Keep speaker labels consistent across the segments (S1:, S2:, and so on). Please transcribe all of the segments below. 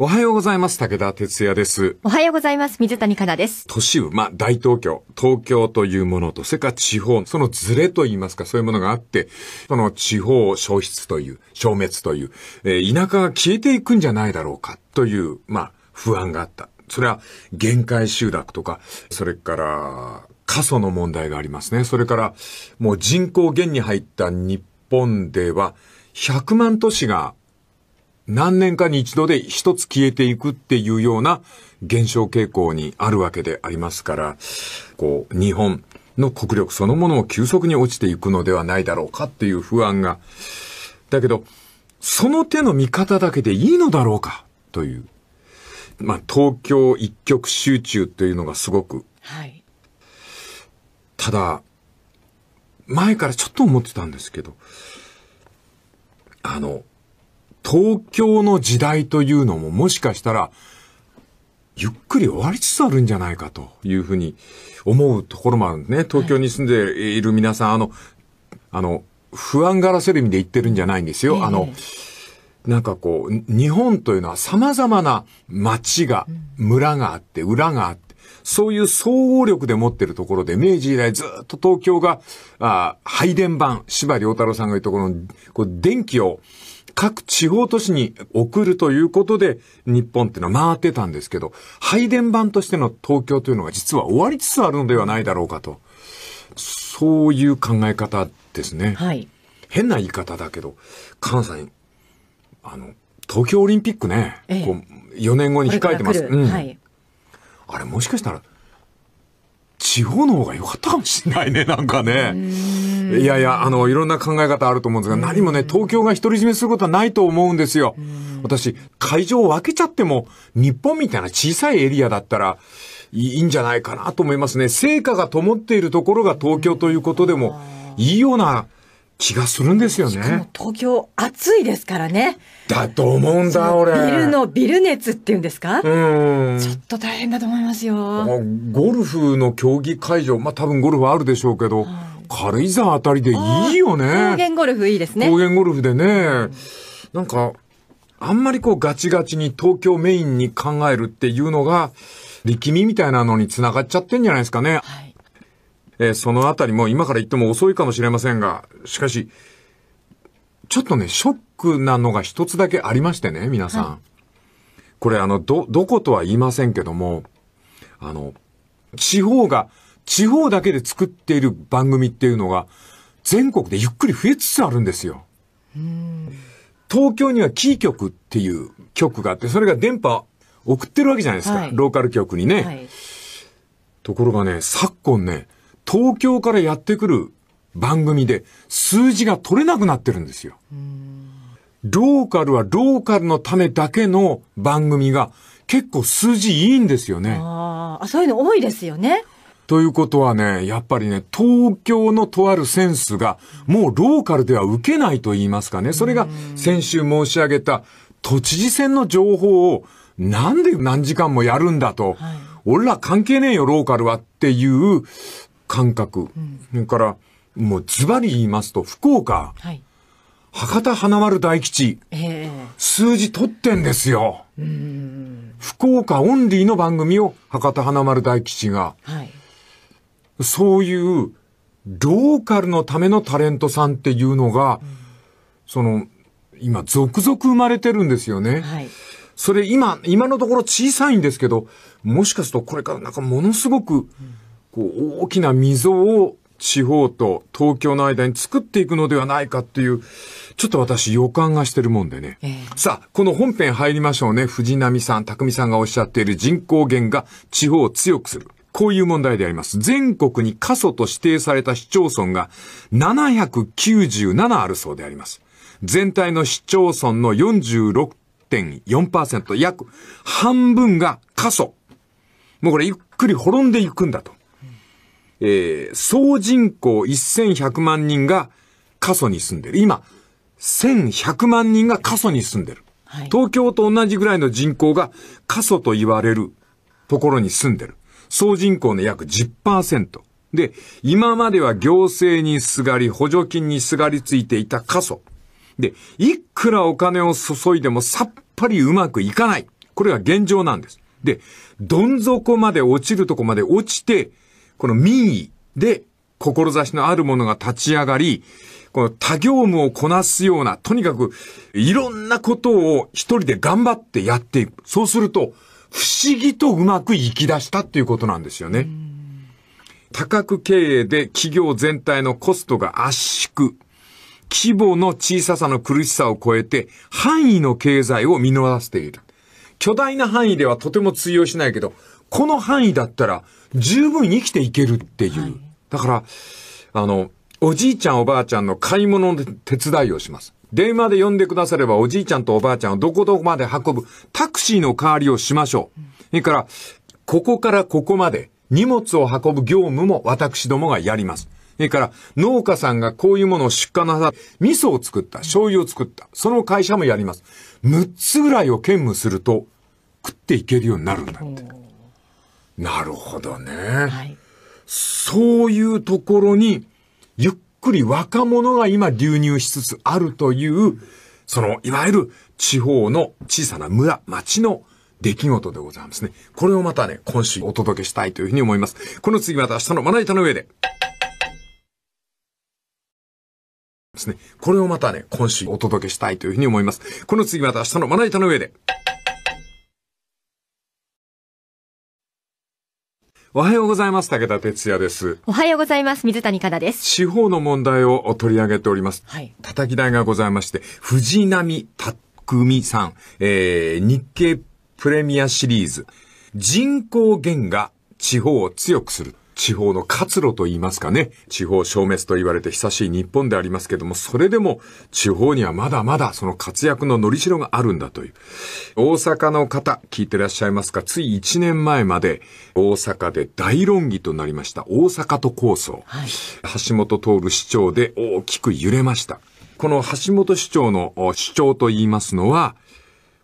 S1: おはようございます。武田哲也です。
S2: おはようございます。水谷香奈です。
S1: 都市部、まあ大東京、東京というものと、それから地方、そのズレといいますか、そういうものがあって、その地方消失という、消滅という、えー、田舎が消えていくんじゃないだろうか、という、まあ、不安があった。それは、限界集落とか、それから、過疎の問題がありますね。それから、もう人口減に入った日本では、100万都市が何年かに一度で一つ消えていくっていうような減少傾向にあるわけでありますから、こう、日本の国力そのものも急速に落ちていくのではないだろうかっていう不安が。だけど、その手の見方だけでいいのだろうかという。まあ、東京一極集中というのがすごく。はい。ただ、前からちょっと思ってたんですけど、あの、東京の時代というのももしかしたら、ゆっくり終わりつつあるんじゃないかというふうに思うところもあるんですね。東京に住んでいる皆さん、はい、あの、あの、不安がらせる意味で言ってるんじゃないんですよ。えー、あの、なんかこう、日本というのは様々な町が、村があって、裏があって、そういう総合力で持ってるところで、明治以来ずっと東京が、あ配電盤、柴良太郎さんが言うところの、こう電気を、各地方都市に送るということで、日本っていうのは回ってたんですけど、配電盤としての東京というのが実は終わりつつあるのではないだろうかと。そういう考え方ですね。はい。変な言い方だけど、関西、あの、東京オリンピックね、こう4年後に控えてます。うん、はい。あれもしかしたら、地方の方が良かったかもしれないね、なんかね。いやいや、あの、いろんな考え方あると思うんですが、何もね、東京が独り占めすることはないと思うんですよ。私、会場を分けちゃっても、日本みたいな小さいエリアだったら、いいんじゃないかなと思いますね。成果が灯っているところが東京ということでも、いいような気がするんですよね。
S3: 東京暑いですからね。
S1: だと思うんだ、俺。ビルのビル
S3: 熱っていうんですか
S1: うん。ちょっ
S3: と大変だと思いますよ。
S1: ゴルフの競技会場、まあ多分ゴルフはあるでしょうけど、軽井沢あたりでいいよね。高原
S3: ゴルフいいですね。高
S1: 原ゴルフでね、なんか、あんまりこうガチガチに東京メインに考えるっていうのが、力みみたいなのに繋がっちゃってんじゃないですかね。はい、えー、そのあたりも今から言っても遅いかもしれませんが、しかし、ちょっとね、ショックなのが一つだけありましてね、皆さん。はい、これあの、ど、どことは言いませんけども、あの、地方が地方だけで作っている番組っていうのが、全国でゆっくり増えつつあるんですよ。東京にはキー局っていう局があって、それが電波送ってるわけじゃないですか。はい、ローカル局にね、はい。ところがね、昨今ね、東京からやってくる番組で数字が取れなくなってるんですよ。ローカルはローカルのためだけの番組が結構数字いいんですよね。
S3: ああ、そういうの多いですよね。
S1: ということはね、やっぱりね、東京のとあるセンスが、もうローカルでは受けないと言いますかね。それが先週申し上げた、都知事選の情報を、なんで何時間もやるんだと。はい、俺ら関係ねえよ、ローカルはっていう感覚。それ、から、もうズバリ言いますと、福岡。はい博多華丸大吉、えー、数字取ってんですよ。福岡オンリーの番組を博多華丸大吉が、はい、そういうローカルのためのタレントさんっていうのが、その、今、続々生まれてるんですよね。はい。それ今、今のところ小さいんですけど、もしかするとこれからなんかものすごく、こう、大きな溝を地方と東京の間に作っていくのではないかっていう、ちょっと私予感がしてるもんでね。えー、さあ、この本編入りましょうね。藤波さん、匠さんがおっしゃっている人口減が地方を強くする。こういう問題であります。全国に過疎と指定された市町村が797あるそうであります。全体の市町村の46.4%、約半分が過疎。もうこれゆっくり滅んでいくんだと。えー、総人口1100万人が過疎に住んでる。今、1100万人が過疎に住んでる。はい、東京と同じぐらいの人口が過疎と言われるところに住んでる。総人口の約10%。で、今までは行政にすがり、補助金にすがりついていた過疎。で、いくらお金を注いでもさっぱりうまくいかない。これが現状なんです。で、どん底まで落ちるとこまで落ちて、この民意で志のある者が立ち上がり、この他業務をこなすような、とにかくいろんなことを一人で頑張ってやっていく。そうすると、不思議とうまくいき出したっていうことなんですよね。多角経営で企業全体のコストが圧縮。規模の小ささの苦しさを超えて範囲の経済を見逃している。巨大な範囲ではとても通用しないけど、この範囲だったら十分生きていけるっていう。はい、だから、あの、おじいちゃんおばあちゃんの買い物の手伝いをします。電話で呼んでくださればおじいちゃんとおばあちゃんをどこどこまで運ぶタクシーの代わりをしましょう。それから、ここからここまで荷物を運ぶ業務も私どもがやります。それから、農家さんがこういうものを出荷なさ、味噌を作った、醤油を作った、その会社もやります。6つぐらいを兼務すると、食っていけるようになるんだって。なるほどね。はい、そういうところに、ゆっくり若者が今流入しつつあるという、その、いわゆる地方の小さな村、町の出来事でございますね。これをまたね、今週お届けしたいというふうに思います。この次また明日のまな板の上で。ですね。これをまたね、今週お届けしたいというふうに思います。この次また明日のまな板の上で。おはようございます。武田哲也です。
S2: おはようございます。水谷香奈です。
S1: 司法の問題を取り上げております。はい。叩き台がございまして、藤波みさん、えー、日経プレミアシリーズ、人口減が地方を強くする。地方の活路と言いますかね、地方消滅と言われて久しい日本でありますけども、それでも地方にはまだまだその活躍ののりしろがあるんだという。大阪の方、聞いてらっしゃいますかつい1年前まで大阪で大論議となりました大阪都構想。はい、橋本徹市長で大きく揺れました。この橋本市長の主張と言いますのは、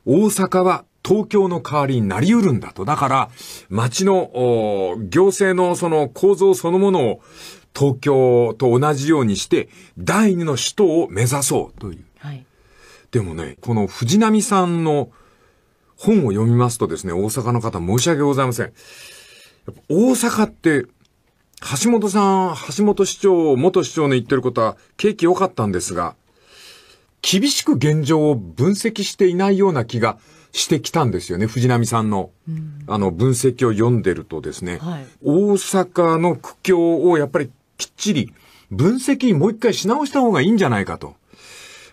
S1: 大阪は東京の代わりになり得るんだと。だから、町の、行政のその構造そのものを東京と同じようにして、第二の首都を目指そう
S3: という。はい、
S1: でもね、この藤波さんの本を読みますとですね、大阪の方申し訳ございません。大阪って、橋本さん、橋本市長、元市長の言ってることは、景気良かったんですが、厳しく現状を分析していないような気がしてきたんですよね、藤波さんの、うん、あの、分析を読んでるとですね、はい、大阪の苦境をやっぱりきっちり分析にもう一回し直した方がいいんじゃないかと。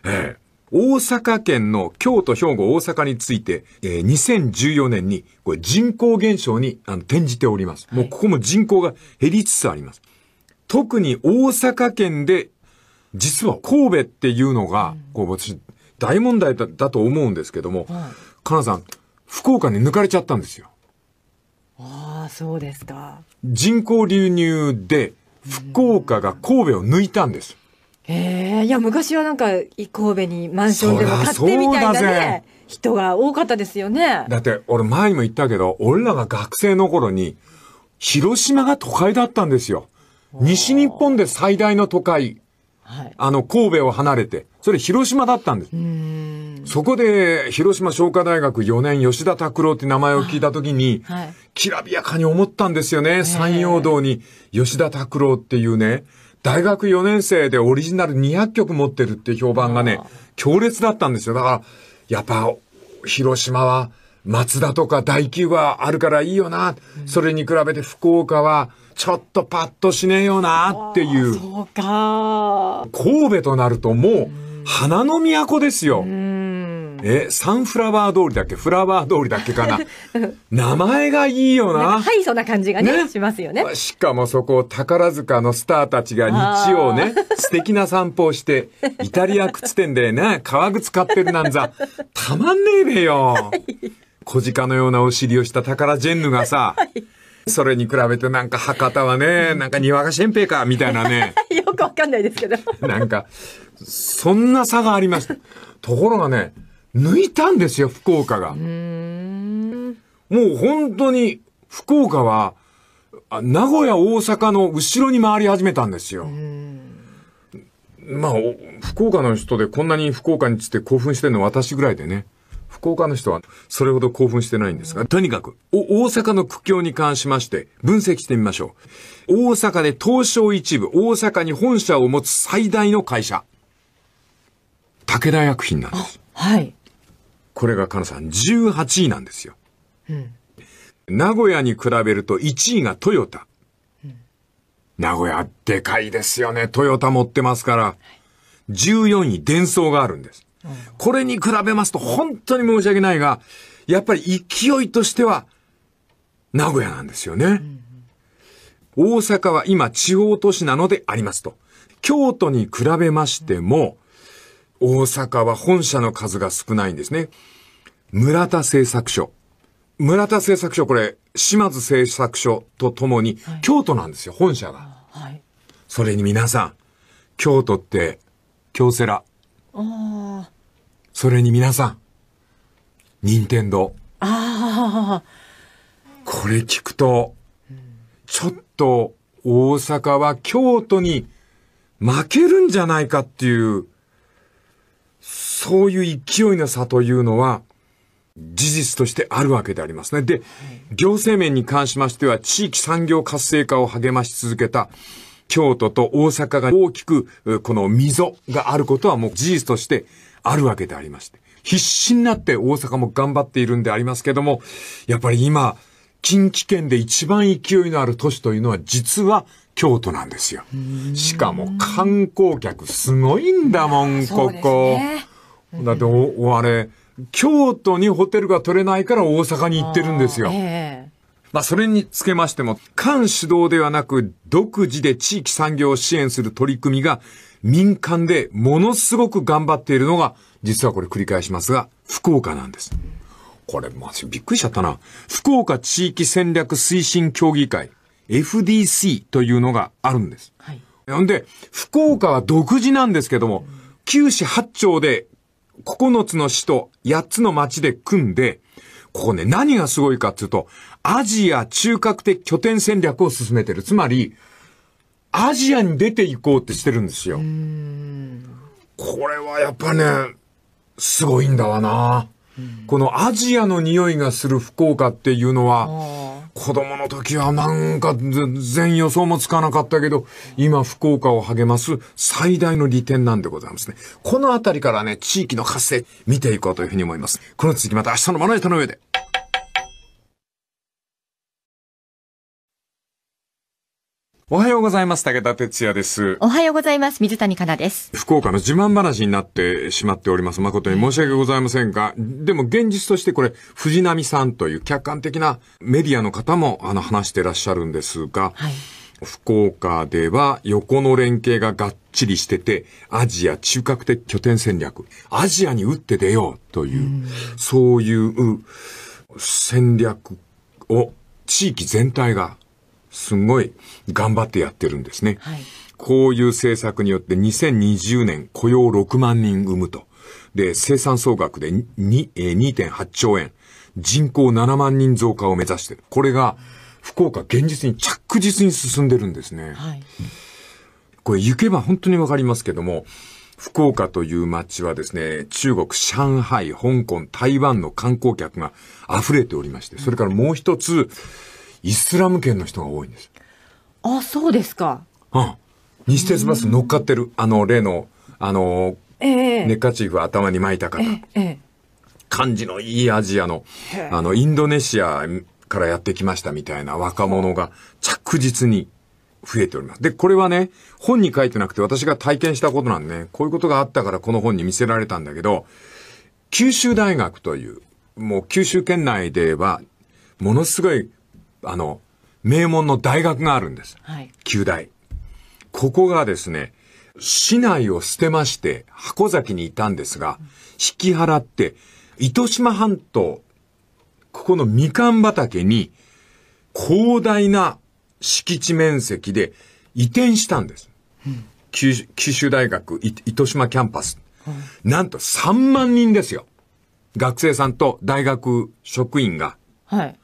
S1: え大阪県の京都、兵庫、大阪について、えー、2014年にこれ人口減少にあの転じております。もうここも人口が減りつつあります。はい、特に大阪県で、実は神戸っていうのが、こう私、大問題だと思うんですけども、はいカナさん、福岡に抜かれちゃったんですよ。
S3: ああ、そうですか。
S1: 人口流入で、福岡が神戸を抜いたんです。
S3: ええー、いや、昔はなんか、神戸にマンションでも買ってみたいなね、人が多かったですよね。
S1: だって、俺前にも言ったけど、俺らが学生の頃に、広島が都会だったんですよ。西日本で最大の都会。はい、あの、神戸を離れて、それ広島だったんです。そこで、広島商科大学4年吉田拓郎って名前を聞いたときに、きらびやかに思ったんですよね。山陽道に吉田拓郎っていうね、大学4年生でオリジナル200曲持ってるって評判がね、強烈だったんですよ。だから、やっぱ、広島は、松田とか大規はあるからいいよな。それに比べて福岡は、ちょっとパッとしねえよなっていう。そ
S3: うか。
S1: 神戸となるともう、花の都ですよ。え、サンフラワー通りだっけフラワー通りだっけかな 名前がいいよな。は
S3: い、そんな感じがね、ねしますよね。し
S1: かもそこ、宝塚のスターたちが日曜ね、素敵な散歩をして、イタリア靴店でね、革靴買ってるなんざ、たまんねえべよ。は い小鹿のようなお尻をした宝ジェンヌがさ、はい、それに比べてなんか博多はね、なんか庭がか平か、みたいなね。
S3: よくわかんないですけど。なん
S1: か、そんな差がありました。ところがね、抜いたんですよ、福岡が。う
S3: も
S1: う本当に、福岡は、名古屋、大阪の後ろに回り始めたんですよ。まあ、福岡の人でこんなに福岡について興奮してるの私ぐらいでね。福岡の人はそれほど興奮してないんですが、とにかく、大阪の苦境に関しまして分析してみましょう。大阪で東証一部、大阪に本社を持つ最大の会社。武田薬品なんです。はい。これが、かなさん、18位なんですよ。うん。名古屋に比べると1位がトヨタ。うん、名古屋、でかいですよね。トヨタ持ってますから。14位、伝送があるんです。これに比べますと本当に申し訳ないが、やっぱり勢いとしては、名古屋なんですよね。大阪は今地方都市なのでありますと。京都に比べましても、大阪は本社の数が少ないんですね。村田製作所。村田製作所、これ、島津製作所とともに、京都なんですよ、本社が。はい、それに皆さん、京都って、京セラ、それに皆さん、任天堂。
S3: ああ。
S1: これ聞くと、ちょっと大阪は京都に負けるんじゃないかっていう、そういう勢いの差というのは、事実としてあるわけでありますね。で、行政面に関しましては、地域産業活性化を励まし続けた京都と大阪が大きく、この溝があることはもう事実としてあるわけでありまして。必死になって大阪も頑張っているんでありますけども、やっぱり今、近畿圏で一番勢いのある都市というのは実は京都なんですよ。しかも観光客すごいんだもん、ここ。ね、だってお、あれ、京都にホテルが取れないから大阪に行ってるんですよ。えまあ、それにつけましても、官主導ではなく、独自で地域産業を支援する取り組みが、民間でものすごく頑張っているのが、実はこれ繰り返しますが、福岡なんです。これ、まびっくりしちゃったな。福岡地域戦略推進協議会、FDC というのがあるんです。はい。んで、福岡は独自なんですけども、九市八町で9つの市と8つの町で組んで、ここね、何がすごいかっていうと、アジア中核的拠点戦略を進めてる。つまり、アジアに出ていこうってしてるんですよ。これはやっぱね、すごいんだわな。このアジアの匂いがする福岡っていうのは、子供の時はなんか全予想もつかなかったけど、今福岡を励ます最大の利点なんでございますね。このあたりからね、地域の活性見ていこうというふうに思います。この続きまた明日のまな板の上で。おはようございます。武田哲也です。
S2: おはようございます。水谷香奈です。
S1: 福岡の自慢話になってしまっております。誠に申し訳ございませんが、でも現実としてこれ、藤波さんという客観的なメディアの方もあの話してらっしゃるんですが、はい、福岡では横の連携ががっちりしてて、アジア中核的拠点戦略、アジアに打って出ようという、うそういう戦略を地域全体がすごい頑張ってやってるんですね。はい、こういう政策によって2020年雇用6万人生むと。で、生産総額で2.8兆円。人口7万人増加を目指してる。これが福岡現実に着実に進んでるんですね。はい、これ行けば本当にわかりますけども、福岡という街はですね、中国、上海、香港、台湾の観光客が溢れておりまして、それからもう一つ、イスラム圏の人が多いんです。
S3: あ、そうですか。
S1: うん。西鉄バス乗っかってる、あの、例の、あの、
S3: ええ、ネッ
S1: カチーフ頭に巻いた方。ええ、感じのいいアジアの、あの、インドネシアからやってきましたみたいな若者が着実に増えております。で、これはね、本に書いてなくて私が体験したことなんでね、こういうことがあったからこの本に見せられたんだけど、九州大学という、もう九州県内では、ものすごいあの、名門の大学があるんです。はい。旧大。ここがですね、市内を捨てまして、箱崎にいたんですが、引き払って、糸島半島、ここのみかん畑に、広大な敷地面積で移転したんです。うん、九州大学糸島キャンパス。うん、なんと3万人ですよ。学生さんと大学職員が。はい。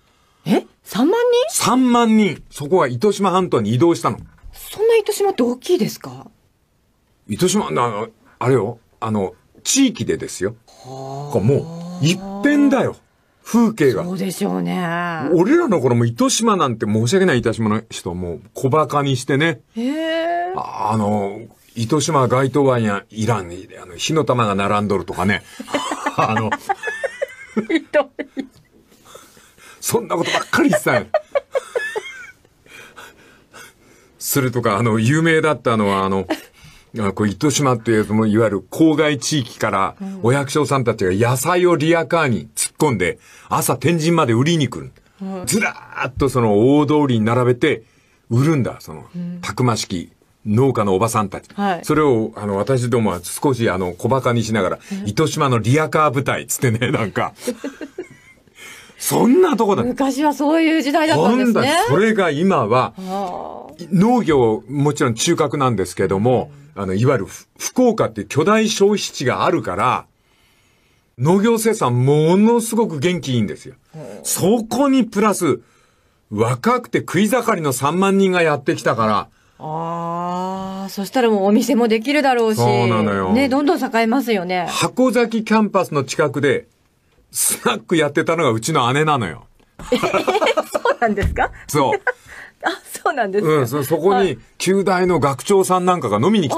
S1: え3万人 ?3 万人そこは糸島半島に移動したの。
S3: そんな糸島って大きいですか
S1: 糸島、あの、あれよ、あの、地域でですよ。はあ。もう、一変だよ。風景が。そ
S3: うでしょうね。
S1: 俺らの頃も糸島なんて申し訳ない糸島の人も小馬鹿にしてね。
S3: へえ。
S1: あの、糸島街頭湾やイランに、あの、火の玉が並んどるとかね。あの、糸。そんなことばっかり言ってた するとか、あの、有名だったのは、あの、こう糸島っていう、そのいわゆる郊外地域からお役所さんたちが野菜をリアカーに突っ込んで、朝天神まで売りに来る。ずらーっとその大通りに並べて売るんだ、その、たくましき。農家のおばさんたち。はい、それを、あの、私どもは少し、あの、小馬鹿にしながら、糸島のリアカー部隊つってね、なんか。そんなとこだ。
S3: 昔はそういう時代だったんですね。それ
S1: が今は、農業、もちろん中核なんですけども、あの、いわゆる福岡っていう巨大消費地があるから、農業生産ものすごく元気いいんですよ。そこにプラス、若くて食い盛りの3万人がやってきたから、
S3: ああ、そしたらもうお店もできるだろうし。そうなのよ。ね、どんどん栄えますよね。
S1: 箱崎キャンパスの近くで、スナックやってたのがうちの姉なのよ。
S3: えー、そ
S1: うなんですかそう。
S3: あ、そうなんですか。うん、そ、そこに、
S1: 旧大の学長さんなんかが飲みに来て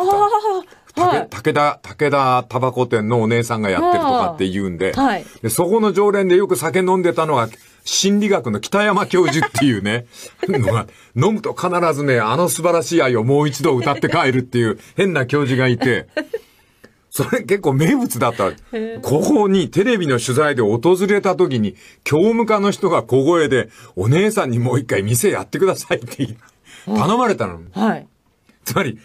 S1: た。はい、武田、武田タバコ店のお姉さんがやってるとかって言うんで、はい、でそこの常連でよく酒飲んでたのは、心理学の北山教授っていうね、飲むと必ずね、あの素晴らしい愛をもう一度歌って帰るっていう変な教授がいて、それ結構名物だった。ここにテレビの取材で訪れた時に、教務課の人が小声で、お姉さんにもう一回店やってくださいって頼まれたの。はい。つまり、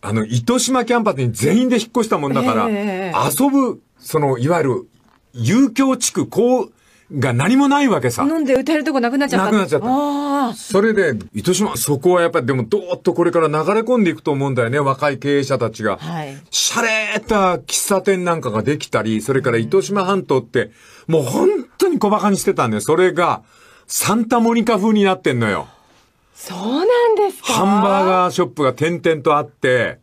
S1: あの、糸島キャンパスに全員で引っ越したもんだから、遊ぶ、その、いわゆる、遊興地区、こう、が何もないわけさ。飲
S3: んで歌えるとこなくなっちゃった。なくなっちゃった。
S1: それで、糸島、そこはやっぱりでも、どーっとこれから流れ込んでいくと思うんだよね、若い経営者たちが。は
S3: い。シャレー
S1: た喫茶店なんかができたり、それから糸島半島って、もう本当に小馬鹿にしてたんだよ。それが、サンタモニカ風になってんのよ。
S3: そうなんですかハ
S1: ンバーガーショップが点々とあって、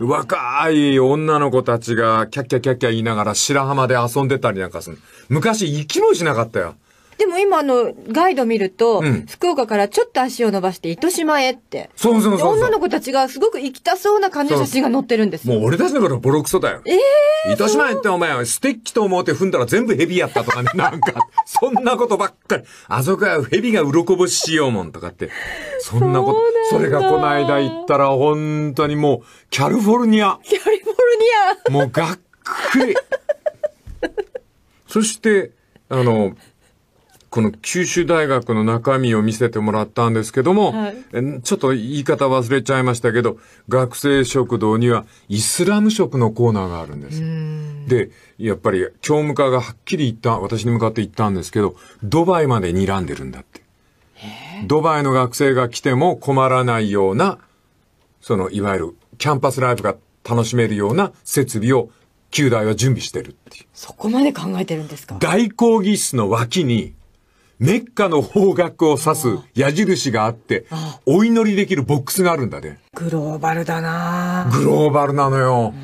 S1: 若い女の子たちがキャッキャキャッキャ言いながら白浜で遊んでたりなんかする。昔、生きもしなかったよ。
S3: でも今あのガイド見ると、うん福岡からちょっと足を伸ばして糸島へって。そうそうそうそう女の子たちがすごく行きたそうな感じの写真が載ってるんですもう俺たち
S1: の頃ボロクソだよ。
S3: ええ糸島へっ
S1: てお前、ステッキと思って踏んだら全部蛇やったとかね、なんか、そんなことばっかり。あそこは蛇ビが鱗干ししようもんとかって。そんなこと。そそれがこの間行ったら、本当にもう、キャルフォルニア。キ
S3: ャリフォルニア。もうがっくり。
S1: そして、あの、この九州大学の中身を見せてもらったんですけども、はい、ちょっと言い方忘れちゃいましたけど、学生食堂にはイスラム食のコーナーがあるんです。で、やっぱり教務課がはっきり言った、私に向かって言ったんですけど、ドバイまで睨んでるんだって。ドバイの学生が来ても困らないような、その、いわゆるキャンパスライフが楽しめるような設備を九大は準備してるってい
S3: う。そこまで考えてるんですか
S1: 大講義室の脇に、メッカの方角を指す矢印があって、お祈りできるボックスがあるんだね。
S3: グローバルだなグロ
S1: ーバルなのよ。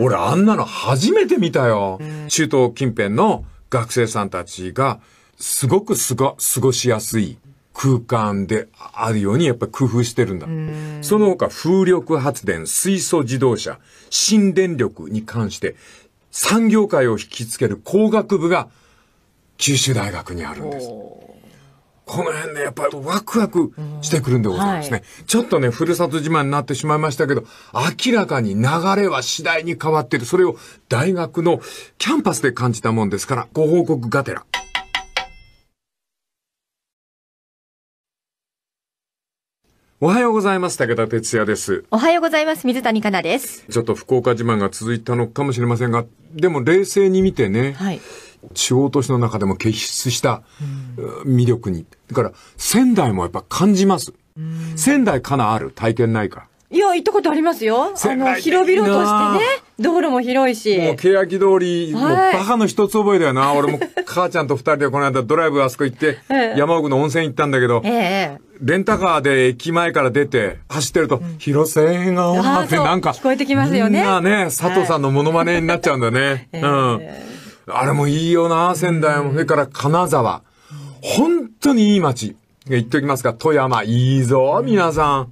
S1: 俺あんなの初めて見たよ。中東近辺の学生さんたちが、すごくすご、過ごしやすい空間であるようにやっぱ工夫してるんだ。その他風力発電、水素自動車、新電力に関して、産業界を引きつける工学部が九州大学にあるんです。この辺ね、やっぱりワクワクしてくるんでございますね、うんはい。ちょっとね、ふるさと自慢になってしまいましたけど、明らかに流れは次第に変わってる。それを大学のキャンパスで感じたもんですから、ご報告がてら。おはようございます。武田哲也です。
S2: おはようございます。水谷香奈です。
S1: ちょっと福岡自慢が続いたのかもしれませんが、でも冷静に見てね。はい。地方都市の中でも傑出した魅力に。だから、仙台もやっぱ感じます。仙台かなある体験ないか。
S3: いや、行ったことありますよ。あの、広々としてね。道路も広いし。もう、
S1: 欅通り、もうバカの一つ覚えだよな。俺も母ちゃんと二人でこの間ドライブあそこ行って、山奥の温泉行ったんだけど、レンタカーで駅前から出て走ってると、広瀬が女ってなんか、聞こえて
S2: きますよね。みんなね、佐藤さ
S1: んのモノマネになっちゃうんだね。うん。あれもいいよな、仙台も。それから金沢。本当にいい街。言っておきますが、富山、いいぞ、皆さん。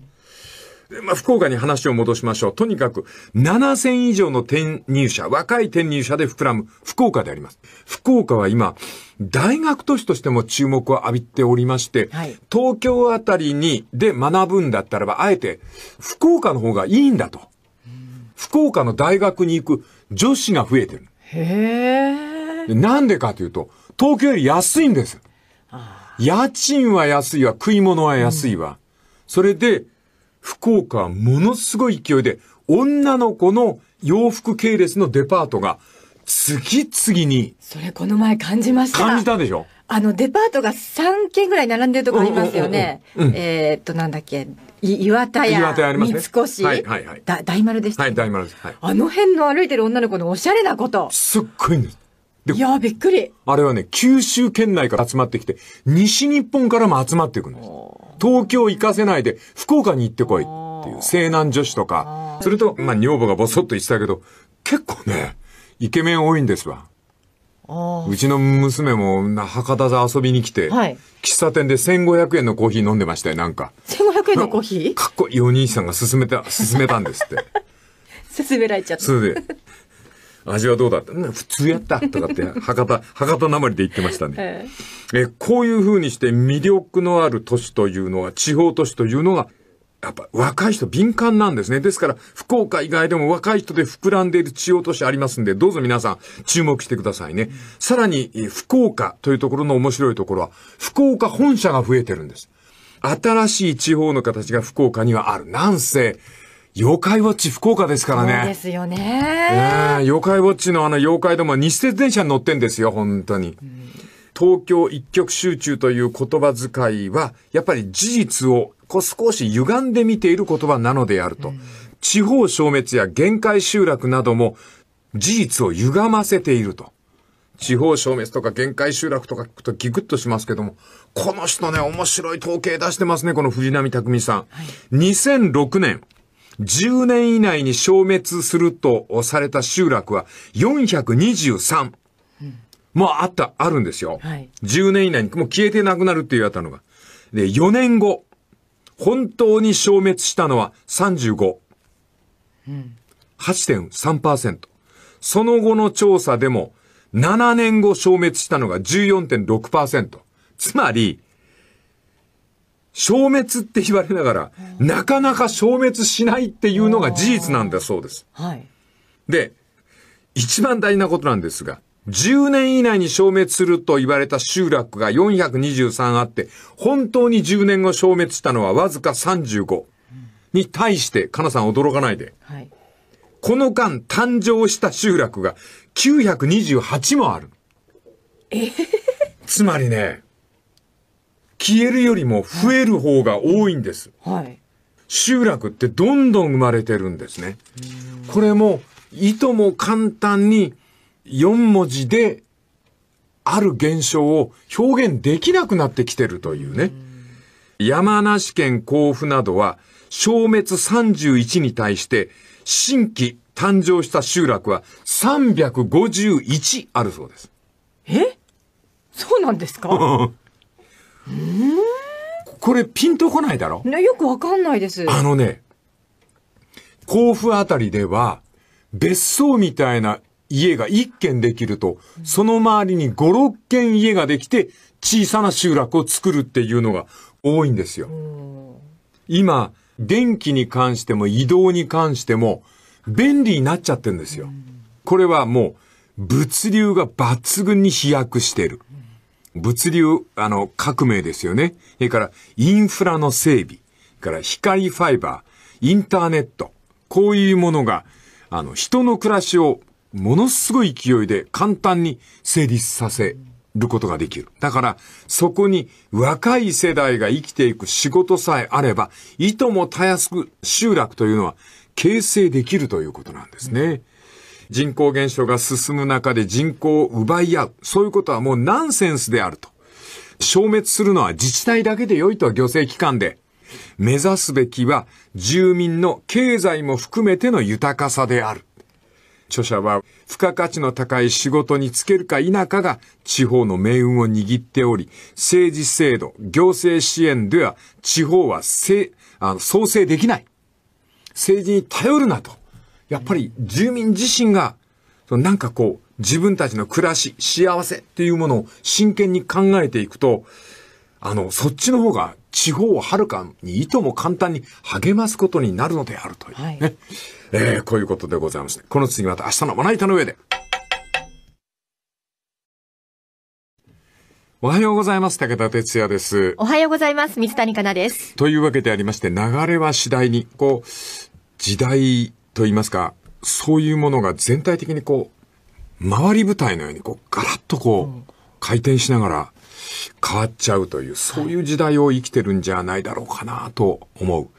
S1: まあ、福岡に話を戻しましょう。とにかく、7000以上の転入者、若い転入者で膨らむ福岡であります。福岡は今、大学都市としても注目を浴びておりまして、はい、東京あたりに、で学ぶんだったらば、あえて、福岡の方がいいんだと。福岡の大学に行く女子が増えてる。
S3: へー。
S1: なんでかというと、東京より安いんです。家賃は安いわ、食い物は安いわ。うん、それで、福岡はものすごい勢いで、女の子の洋服系列のデパートが、次々に。それ
S3: この前感じま
S1: した。感じたでしょ
S3: あの、デパートが3軒ぐらい並んでるとこありますよね。えっと、なんだっけ。岩田屋、岩田屋ありますね、三越、はいはい
S1: はい、大丸でした、ね、はい、大丸です、はい。あの
S3: 辺の歩いてる女の子のおしゃれなこと。すっ
S1: ごいんです。いやびっくり。あれはね、九州県内から集まってきて、西日本からも集まっていくんです。東京行かせないで、福岡に行ってこいっていう、西南女子とか。それと、まあ、女房がぼそっと言ってたけど、結構ね、イケメン多いんですわ。うちの娘も博多座遊びに来て、はい、喫茶店で1500円のコーヒー飲んでましたよ、なんか。
S3: 1500円のコーヒーかっ
S1: こいいお兄さんが勧めた、勧めたんですって。
S3: 勧められちゃった。それで、
S1: 味はどうだった普通やったとかって、博多、博多なまりで言ってましたね。えー、えこういうふうにして魅力のある都市というのは、地方都市というのが、やっぱ若い人敏感なんですね。ですから、福岡以外でも若い人で膨らんでいる地方都市ありますんで、どうぞ皆さん注目してくださいね。うん、さらに、福岡というところの面白いところは、福岡本社が増えてるんです。新しい地方の形が福岡にはある。南西、妖怪ウォッチ福岡ですからね。そうで
S3: すよね。
S1: 妖怪ウォッチのあの妖怪ども、西鉄電車に乗ってんですよ、本当に。うん東京一極集中という言葉遣いは、やっぱり事実をこう少し歪んで見ている言葉なのであると。うん、地方消滅や限界集落なども事実を歪ませていると。地方消滅とか限界集落とか聞くとギクッとしますけども、この人ね、面白い統計出してますね、この藤波匠さん。はい、2006年、10年以内に消滅するとされた集落は423。うん、もうあった、あるんですよ。はい、10年以内にもう消えてなくなるって言われたのが。で、4年後、本当に消滅したのは35。うん、8.3%。その後の調査でも、7年後消滅したのが14.6%。つまり、消滅って言われながら、なかなか消滅しないっていうのが事実なんだそうです。はい。で、一番大事なことなんですが、10年以内に消滅すると言われた集落が423あって、本当に10年後消滅したのはわずか35。に対して、かなさん驚かないで。はい。この間誕生した集落が928もある。えー、つまりね、消えるよりも増える方が多いんです。はい。集落ってどんどん生まれてるんですね。これも、いとも簡単に4文字である現象を表現できなくなってきてるというね。山梨県甲府などは消滅31に対して新規誕生した集落は351あるそうです。え
S3: そうなんですか
S1: これピンとこないだろ
S3: よくわかんないです。あ
S1: のね、甲府あたりでは、別荘みたいな家が1軒できると、その周りに5、6軒家ができて、小さな集落を作るっていうのが多いんですよ。今、電気に関しても移動に関しても、便利になっちゃってるんですよ。これはもう、物流が抜群に飛躍してる。物流、あの、革命ですよね。それから、インフラの整備、から、光ファイバー、インターネット、こういうものが、あの、人の暮らしを、ものすごい勢いで簡単に成立させることができる。だから、そこに若い世代が生きていく仕事さえあれば、いともたやすく集落というのは形成できるということなんですね。人口減少が進む中で人口を奪い合う。そういうことはもうナンセンスであると。消滅するのは自治体だけで良いとは行政機関で。目指すべきは住民の経済も含めての豊かさである。著者は付加価値の高い仕事に就けるか否かが地方の命運を握っており、政治制度、行政支援では地方はせあの創生できない。政治に頼るなと。やっぱり住民自身が、そのなんかこう、自分たちの暮らし、幸せっていうものを真剣に考えていくと、あの、そっちの方が地方をはるかにいとも簡単に励ますことになるのであるというね。はい、えー、こういうことでございまして、この次また明日のまな板の上で。おはようございます。武田哲也です。
S2: おはようございます。水谷香奈です。
S1: というわけでありまして、流れは次第に、こう、時代と言いますか、そういうものが全体的にこう、回り舞台のようにこう、ガラッとこう、回転しながら変わっちゃうという、そういう時代を生きてるんじゃないだろうかなと思う。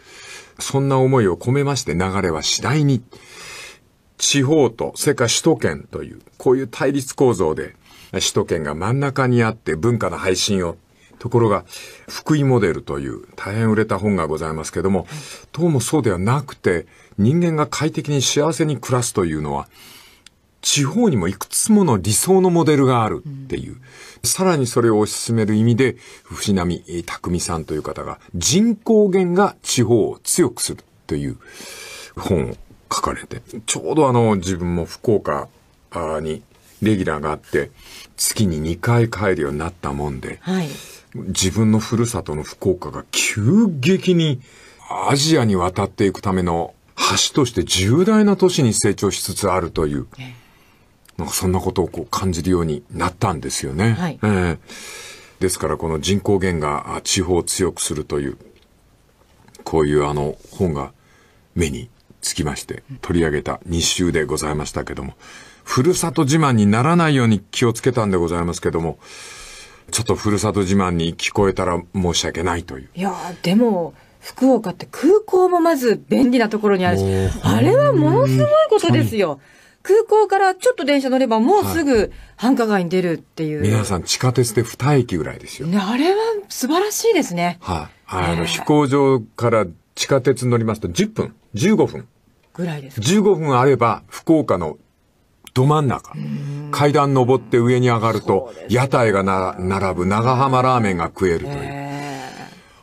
S1: そんな思いを込めまして流れは次第に、地方と、それから首都圏という、こういう対立構造で、首都圏が真ん中にあって文化の配信をところが、福井モデルという大変売れた本がございますけども、どうもそうではなくて、人間が快適に幸せに暮らすというのは、地方にもいくつもの理想のモデルがあるっていう。さらにそれを推し進める意味で、藤波匠さんという方が、人口減が地方を強くするという本を書かれて、ちょうどあの、自分も福岡にレギュラーがあって、月に2回帰るようになったもんで、はい、自分のふるさとの福岡が急激にアジアに渡っていくための橋として重大な都市に成長しつつあるという、なんかそんなことをこう感じるようになったんですよね。はい、えー、ですからこの人口減が地方を強くするという、こういうあの本が目につきまして取り上げた2週でございましたけども、ふるさと自慢にならないように気をつけたんでございますけども、ちょっとふるさと自慢に聞こえたら申し訳ないという。
S3: いや、でも、福岡って空港もまず便利なところにあるし、あれはものすごいことですよ。空港からちょっと電車乗ればもうすぐ繁華街に出るっていう、はい、皆
S1: さん地下鉄で2駅ぐらいですよ、
S3: ね、あれは素晴らしいですね
S1: はい、あ、あの飛行場から地下鉄乗りますと10分15分ぐらいです15分あれば福岡のど真ん中階段登って上に上がると、屋台がな並ぶ長浜ラーメンが食えるという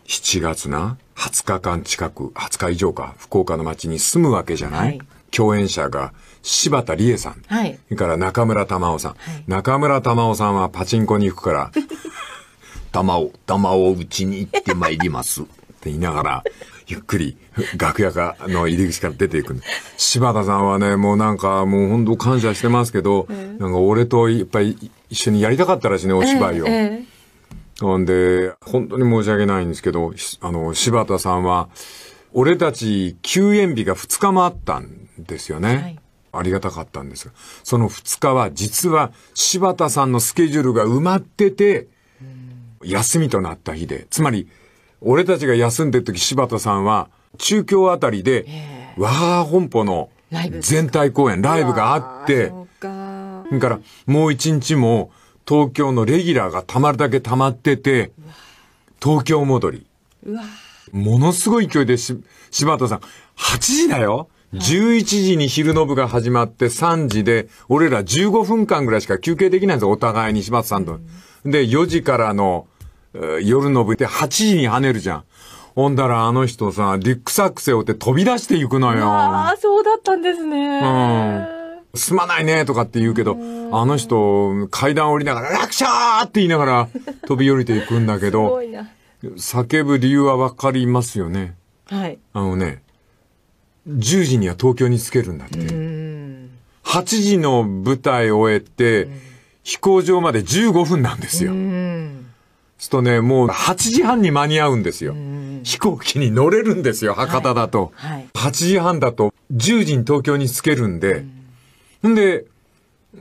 S1: 7月な20日間近く、20日以上か、福岡の街に住むわけじゃない、はい、共演者が柴田理恵さん、はい、それから中村玉緒さん、はい、中村玉緒さんはパチンコに行くから、玉緒、玉緒をうちに行ってまいります。って言いながら、ゆっくり楽屋かの入り口から出ていく柴田さんはね、もうなんか、もう本当感謝してますけど、うん、なんか俺とやっぱり一緒にやりたかったらしいね、お芝居を。えーえーほんで、本当に申し訳ないんですけど、あの、柴田さんは、俺たち休園日が2日もあったんですよね。はいありがたかったんですが、その2日は実は柴田さんのスケジュールが埋まってて、休みとなった日で、つまり、俺たちが休んでる時柴田さんは、中京あたりで、和母本舗の全体公演、ライブがあって、だからもう一日も東京のレギュラーが溜まるだけ溜まってて、東京戻り。ものすごい勢いでし、柴田さん、8時だよ11時に昼の部が始まって3時で、俺ら15分間ぐらいしか休憩できないんですよ、お互いに柴田さんと。で、4時からの、夜の部でて8時に跳ねるじゃん。ほんだらあの人さ、リュックサック背負って飛び出していくのよ。あ
S3: あ、そうだったんですね。
S1: うん。すまないねとかって言うけど、あの人、階段降りながら、楽ーって言いながら 飛び降りていくんだけど、叫ぶ理由はわかりますよね。はい。あのね、10時には東京に着けるんだって。8時の舞台を終えて、飛行場まで15分なんですよ。すとね、もう8時半に間に合うんですよ。飛行機に乗れるんですよ、博多だと。はいはい、8時半だと、10時に東京に着けるんで、ほんで、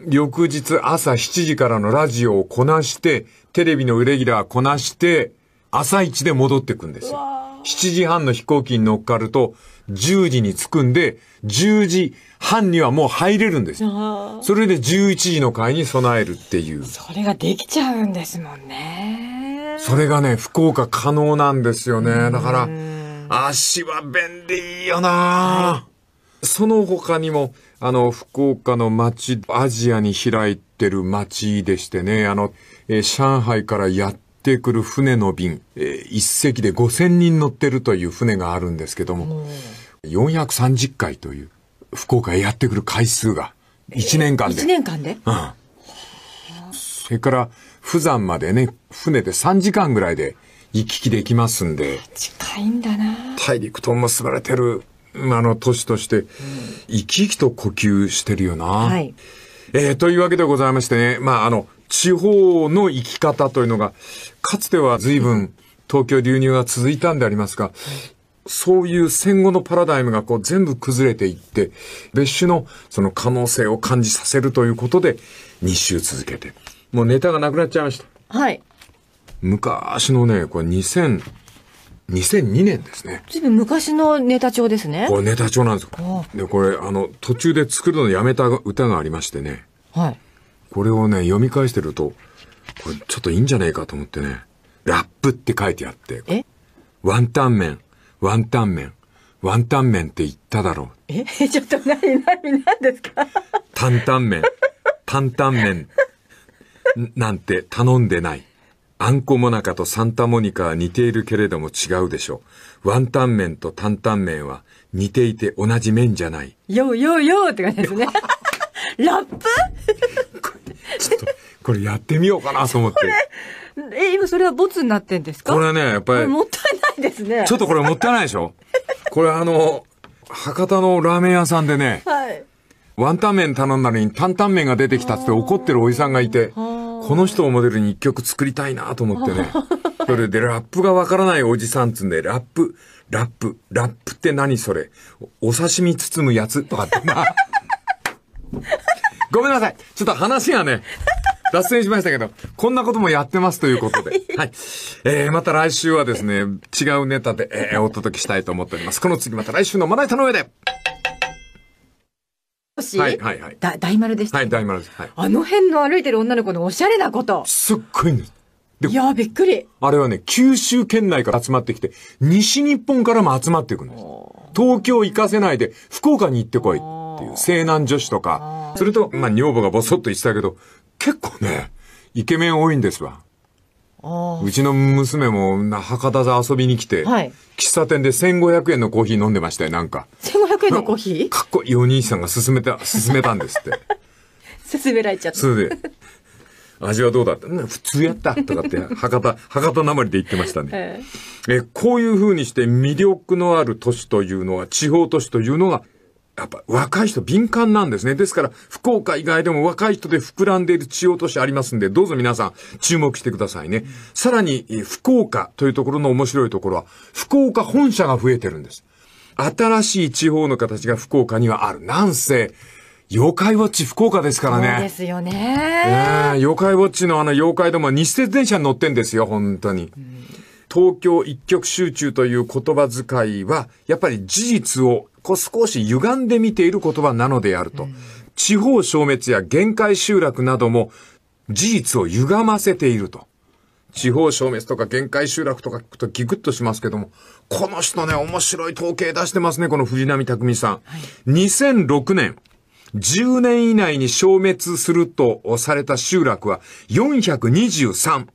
S1: 翌日朝7時からのラジオをこなして、テレビのレギュラーこなして、朝一で戻ってくんですよ。7時半の飛行機に乗っかると、10時に着くんで、10時半にはもう入れるんで
S3: すよ。
S1: それで11時の会に備えるっていう。それができ
S3: ちゃうんですもんね。
S1: それがね、福岡可能なんですよね。だから、足は便利よな、はい、その他にも、あの、福岡の街、アジアに開いてる街でしてね、あの、えー、上海からやってくる船の便、えー、一隻で5000人乗ってるという船があるんですけども、430回という、福岡へやってくる回数が、1年間で。えー、1年間でうん。それから、釜山までね、船で3時間ぐらいで行き来できますんで。
S3: 近いんだな。
S1: 大陸と結ばれてるあの、都市として、生き生きと呼吸してるよな。はい。えー、というわけでございましてね、まあ、あの、地方の生き方というのが、かつては随分東京流入が続いたんでありますが、そういう戦後のパラダイムがこう全部崩れていって、別種のその可能性を感じさせるということで、2週続けて。もうネタがなくなっちゃいました。はい。昔のね、これ2000、2002年です
S3: ね。ずいぶん昔のネタ帳ですね。こ
S1: れネタ帳なんですよ。で、これ、あの、途中で作るのやめた歌がありましてね。はい。これをね、読み返してると、これちょっといいんじゃねえかと思ってね、ラップって書いてあって。えワンタン麺、ワンタン麺、ワンタン麺って言っただろう。
S3: え ちょっと何、何、何ですか
S1: タンタン麺、ンメ麺、なんて頼んでない。あんこもなかとサンタモニカは似ているけれども違うでしょう。ワンタン麺と担々麺は似ていて同じ麺じゃない。
S3: よよよって感じですね。ラップちょっと、
S1: これやってみようかなと思って。
S3: え、今それはボツになってんですかこれは
S1: ね、やっぱり。も
S3: ったいないですね。ちょっと
S1: これもったいないでしょこれあの、博多のラーメン屋さんでね、はい、ワンタン麺頼んだのに担々麺が出てきたって怒ってるおじさんがいて、はこの人をモデルに一曲作りたいなと思ってね。それでラップがわからないおじさんつんで、ラップ、ラップ、ラップって何それお刺身包むやつとかって。ごめんなさい。ちょっと話がね、脱線しましたけど、こんなこともやってますということで。はい。えー、また来週はですね、違うネタで、えー、お届けしたいと思っております。この次また来週のまな板の上で
S3: はいはいはい、だ大丸で
S1: した、ね、はい、大丸です、はい。あの
S3: 辺の歩いてる女の子のおしゃれなこと。すっ
S1: ごいんです。でいやびっくり。あれはね、九州圏内から集まってきて、西日本からも集まっていくんです。東京行かせないで、福岡に行ってこいっていう、西南女子とか。それと、まあ、女房がボソッと言ってたけど、結構ね、イケメン多いんですわ。うちの娘も博多座遊びに来て、はい、喫茶店で1500円のコーヒー飲んでましたよ、なんか。
S3: 1500円のコーヒー かっ
S1: こいいお兄さんが勧めた、勧めたんですって。
S2: 勧められちゃった。それで、
S1: 味はどうだった普通やったとかって、博多、博多なまりで言ってましたね。えー、えこういうふうにして魅力のある都市というのは、地方都市というのが、やっぱ若い人敏感なんですね。ですから、福岡以外でも若い人で膨らんでいる地方都市ありますんで、どうぞ皆さん注目してくださいね。うん、さらに、福岡というところの面白いところは、福岡本社が増えてるんです。新しい地方の形が福岡にはある。なんせ、妖怪ウォッチ福岡ですからね。そうで
S3: すよね。
S1: 妖怪ウォッチのあの妖怪どもは西鉄電車に乗ってんですよ、本当に。うん東京一極集中という言葉遣いは、やっぱり事実を少し歪んで見ている言葉なのであると。地方消滅や限界集落なども事実を歪ませていると。地方消滅とか限界集落とか聞くとギクッとしますけども、この人ね、面白い統計出してますね、この藤波匠さん。はい、2006年、10年以内に消滅するとされた集落は423。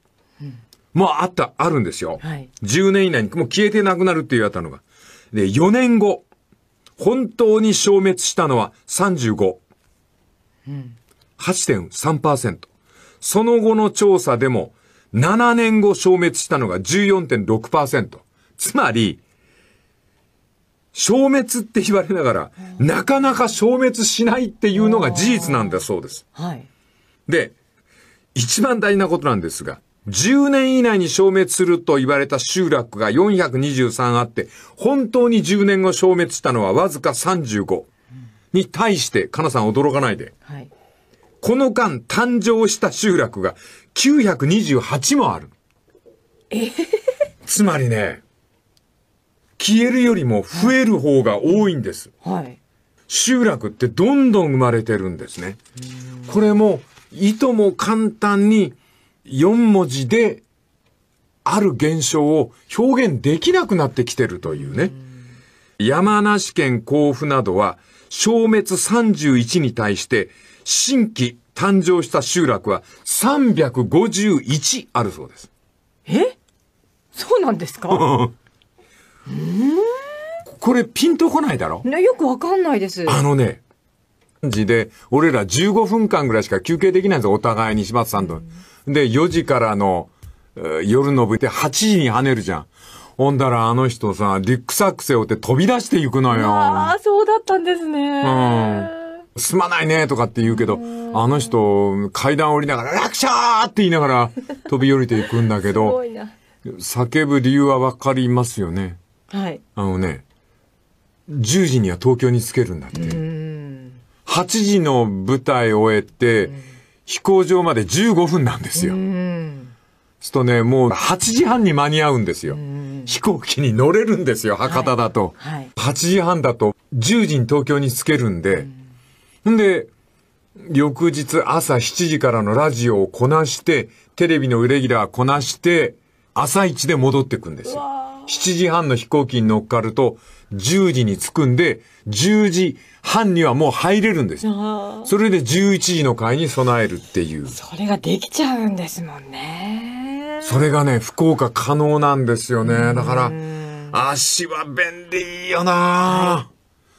S1: うん、もうあった、あるんですよ。はい、10年以内にもう消えてなくなるって言われたのが。で、4年後、本当に消滅したのは35。うん、8.3%。その後の調査でも、7年後消滅したのが14.6%。つまり、消滅って言われながら、なかなか消滅しないっていうのが事実なんだそうです。はい。で、一番大事なことなんですが、10年以内に消滅すると言われた集落が423あって、本当に10年後消滅したのはわずか35。に対して、かなさん驚かないで。はい、この間、誕生した集落が928もある。つまりね、消えるよりも増える方が多いんです。はい。集落ってどんどん生まれてるんですね。これも、いとも簡単に4文字である現象を表現できなくなってきてるというね。山梨県甲府などは消滅31に対して新規誕生した集落は351あるそうです。え
S3: そうなんですか
S1: これピンとこないだろ、
S3: ね、よくわかんないです。あ
S1: のね、で、俺ら15分間ぐらいしか休憩できないんですよ、お互いに柴田さんと。で、4時からの、夜の部で8時に跳ねるじゃん。ほんだらあの人さ、リュックサック背負って飛び出していくのよ。あ
S3: あ、そうだったんですね。う
S1: ん。すまないねとかって言うけど、あの人、階段降りながら、楽ーって言いながら飛び降りていくんだけど、叫ぶ理由はわかりますよね。はい。あのね、10時には東京に着けるんだって。8時の舞台を終えて、飛行場まで15分なんですよ。う
S3: ん、
S1: すとね、もう8時半に間に合うんですよ。飛行機に乗れるんですよ、博多だと。はいはい、8時半だと10時に東京に着けるんで。んで、翌日朝7時からのラジオをこなして、テレビのレギュラーこなして、朝一で戻ってくんですよ。7時半の飛行機に乗っかると、10時に着くんで、10時半にはもう入れるんですよ。それで11時の会に備えるっていう。それができ
S3: ちゃうんですもんね。
S1: それがね、福岡可能なんですよね。だから、足は便利いいよな、は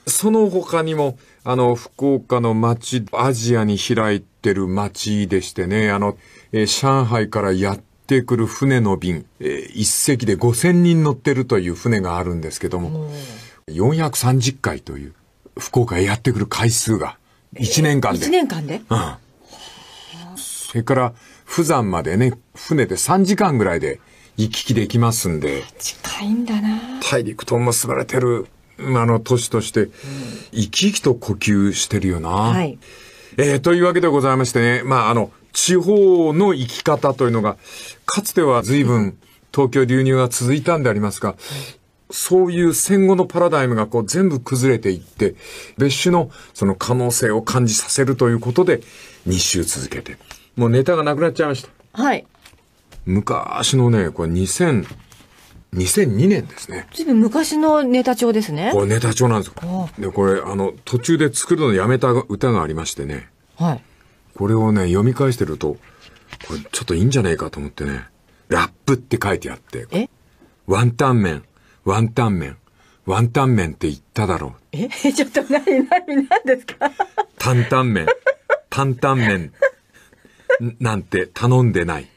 S1: い、その他にも、あの、福岡の街、アジアに開いてる街でしてね、あの、えー、上海からやってくる船の便、えー、一隻で5000人乗ってるという船があるんですけども、430回という福岡へやってくる回数が1年間で。えー、1年
S3: 間でうん。
S1: それから釜山までね、船で3時間ぐらいで行き来できますんで。
S3: 近いんだな。
S1: 大陸と結ばれてる、あの、都市として、生き生きと呼吸してるよな。はい。えー、というわけでございましてね、まあ、あの、地方の生き方というのが、かつては随分東京流入が続いたんでありますが、そういう戦後のパラダイムがこう全部崩れていって、別種のその可能性を感じさせるということで、2週続けて。もうネタがなくなっちゃいました。はい。昔のね、これ2000、2002年ですね。
S3: 随分昔のネタ帳ですね。これ
S1: ネタ帳なんですよ。で、これ、あの、途中で作るのやめた歌がありましてね。はい。これをね、読み返してると、これちょっといいんじゃねえかと思ってね、ラップって書いてあって。えワンタン麺。ワンタン麺。ワンタン麺って言っただろう。
S3: え、ちょっと何、何、何ですか
S1: タンタン麺。タン麺。なんて頼んでない。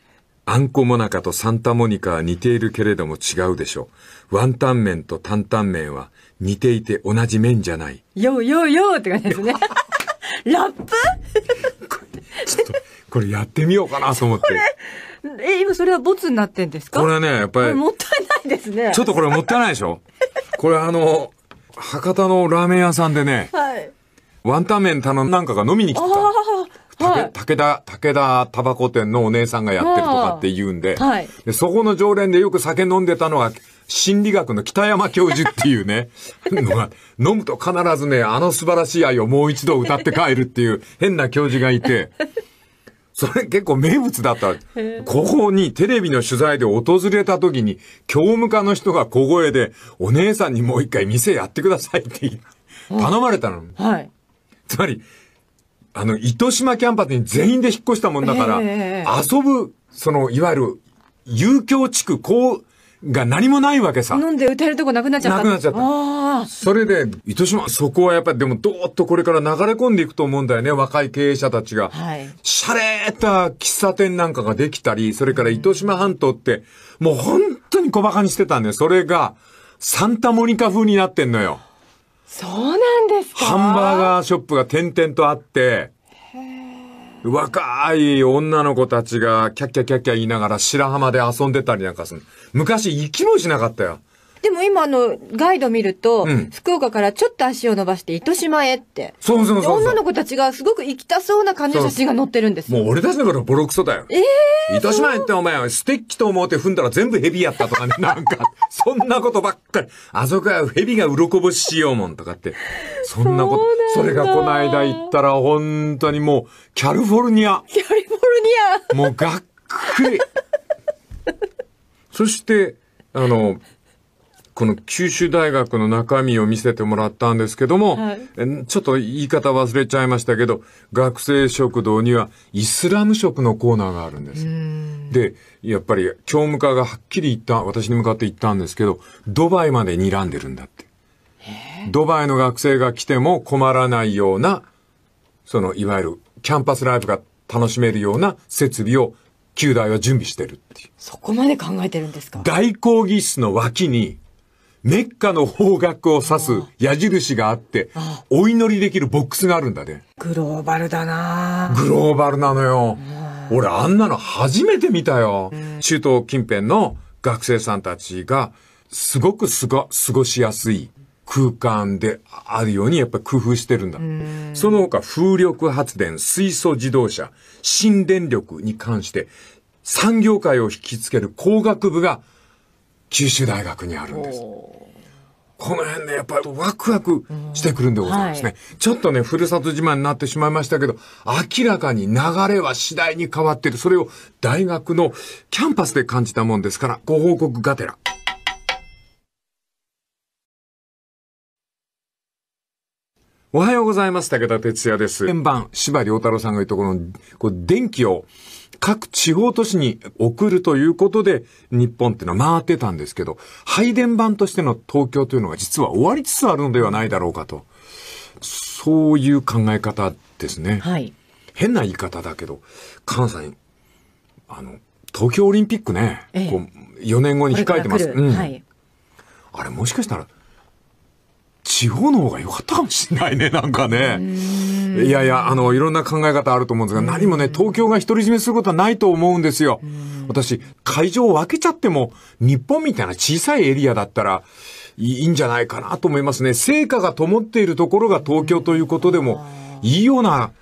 S1: あんこもなかとサンタモニカは似ているけれども違うでしょう。ワンタン麺とタンタン麺は似ていて同じ麺じゃない。
S3: ようようようって感じですね。ラップ ちょっと、
S1: これやってみようかなと思って。
S3: え、今それはボツになってんですかこれはね、
S1: やっぱり。も
S3: ったいないですね。ちょっと
S1: これもったいないでしょこれあの、博多のラーメン屋さんでね、はい、ワンタン麺頼んなんかが飲みに来てた。はい、武田、武田タバコ店のお姉さんがやってるとかって言うんで、はい、でそこの常連でよく酒飲んでたのが、心理学の北山教授っていうね、のが、飲むと必ずね、あの素晴らしい愛をもう一度歌って帰るっていう変な教授がいて、それ結構名物だった。ここにテレビの取材で訪れた時に、教務課の人が小声で、お姉さんにもう一回店やってくださいって頼まれたの。はい。つまり、あの、糸島キャンパスに全員で引っ越したもんだから、遊ぶ、その、いわゆる、遊興地区、こう、が何もないわけさ。飲
S3: んで歌えるとこなくなっちゃった。なくなっちゃった。
S1: それで、糸島、そこはやっぱりでもどーっとこれから流れ込んでいくと思うんだよね、若い経営者たちが。はい。シャレーた喫茶店なんかができたり、それから糸島半島って、もう本当に小馬鹿にしてたんだよ。それが、サンタモニカ風になってんのよ。
S3: そうなんですかハン
S1: バーガーショップが点々とあって、若い女の子たちがキャッキャキャッキャ言いながら白浜で遊んでたりなんかする。昔生きもしなかったよ。
S3: でも今あの、ガイド見ると、うん、福岡からちょっと足を伸ばして糸島へって。そうそうそう女の子たちがすごく行きたそうな感じの写真が載ってるんですもう俺
S1: たちだからボロクソだよ。
S3: ええー、糸島へっ
S1: てお前、ステッキと思って踏んだら全部蛇やったとかね、なんか、そんなことばっかり。あそこは蛇ビが鱗干ししようもんとかって。そんなこと。それがこの間行ったら本当にもう、キャルフォルニア。キャルフォルニア。もうがっくり。そして、あの、この九州大学の中身を見せてもらったんですけども、はい、ちょっと言い方忘れちゃいましたけど、学生食堂にはイスラム食のコーナーがあるんです。で、やっぱり教務課がはっきり言った、私に向かって言ったんですけど、ドバイまで睨んでるんだって。ドバイの学生が来ても困らないような、その、いわゆるキャンパスライフが楽しめるような設備を、旧大は準備してるっていう。
S3: そこまで考えてるんですか
S1: 大講義室の脇に、メッカの方角を指す矢印があって、お祈りできるボックスがあるんだね。
S3: グローバルだなグロ
S1: ーバルなのよ。俺あんなの初めて見たよ。中東近辺の学生さんたちが、すごくすご、過ごしやすい空間であるようにやっぱ工夫してるんだ。その他風力発電、水素自動車、新電力に関して、産業界を引きつける工学部が九州大学にあるんです。この辺ね、やっぱりワクワクしてくるんでございますね、はい。ちょっとね、ふるさと自慢になってしまいましたけど、明らかに流れは次第に変わってる。それを大学のキャンパスで感じたもんですから、ご報告がてら。おはようございます。武田哲也です。円盤、柴良太郎さんが言うところの、こう、電気を、各地方都市に送るということで、日本っていうのは回ってたんですけど、配電盤としての東京というのは実は終わりつつあるのではないだろうかと。そういう考え方ですね。はい。変な言い方だけど、関西、あの、東京オリンピックね、ええ、こう4年後に控えてます。うん、はい。あれもしかしたら、地方の方が良かったかもしれないね、なんかね。いやいや、あの、いろんな考え方あると思うんですが、何もね、東京が独り占めすることはないと思うんですよ。私、会場を分けちゃっても、日本みたいな小さいエリアだったら、いいんじゃないかなと思いますね。成果が灯っているところが東京ということでも、いいような